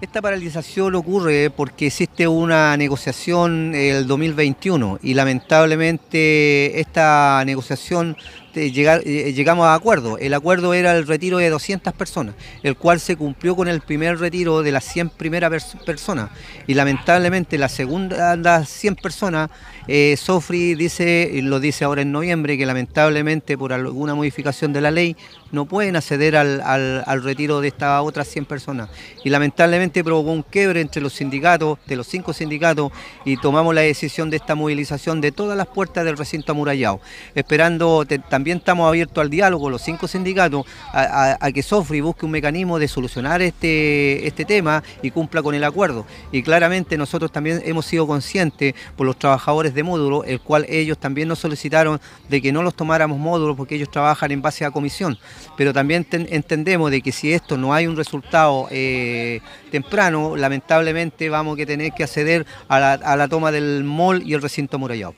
Esta paralización ocurre porque existe una negociación el 2021 y lamentablemente esta negociación este, eh, llegamos a acuerdo. El acuerdo era el retiro de 200 personas, el cual se cumplió con el primer retiro de las 100 primeras personas. Y lamentablemente la segunda las 100 personas, eh, Sofri dice, lo dice ahora en noviembre, que lamentablemente por alguna modificación de la ley no pueden acceder al, retiro de estas otras 100 personas. Y lamentablemente provocó un quebre entre los sindicatos, de los cinco sindicatos, y tomamos la decisión de esta movilización de todas las puertas del recinto amurallado, esperando también estamos abiertos al diálogo, los cinco sindicatos, a, que Sofri busque un mecanismo de solucionar este, este tema y cumpla con el acuerdo. Y claramente nosotros también hemos sido conscientes por los trabajadores de módulo, el cual ellos también nos solicitaron de que no los tomáramos módulos porque ellos trabajan en base a comisión. Pero también entendemos de que si esto no hay un resultado eh, temprano, lamentablemente vamos a tener que acceder a la, toma del mall y el recinto murallado.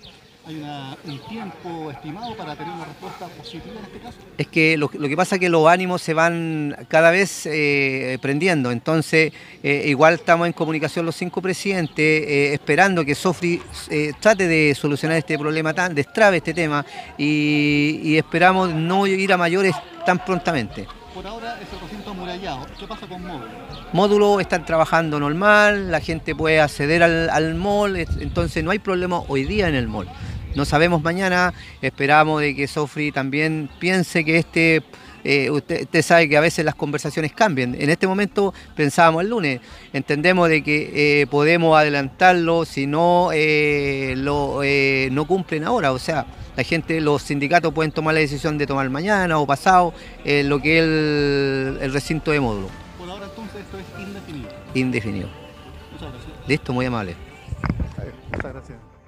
¿Hay un tiempo estimado para tener una respuesta positiva en este caso? Es que lo, que pasa es que los ánimos se van cada vez eh, prendiendo, entonces eh, igual estamos en comunicación los cinco presidentes, eh, esperando que Sofri trate de solucionar este problema tan, destrabe este tema y, esperamos no ir a mayores tan prontamente. Por ahora es el recinto amurallado. ¿Qué pasa con módulo? Módulo están trabajando normal, la gente puede acceder al, al mall, entonces no hay problema hoy día en el mall. No sabemos mañana, esperamos de que Sofri también piense que este... Eh, usted, sabe que a veces las conversaciones cambian. En este momento pensábamos el lunes, entendemos de que eh, podemos adelantarlo si no eh, lo no cumplen ahora, o sea, la gente, los sindicatos pueden tomar la decisión de tomar mañana o pasado lo que es el, recinto de módulo. Por ahora entonces esto es indefinido. Indefinido. Muchas gracias. Listo, muy amable. Muchas gracias.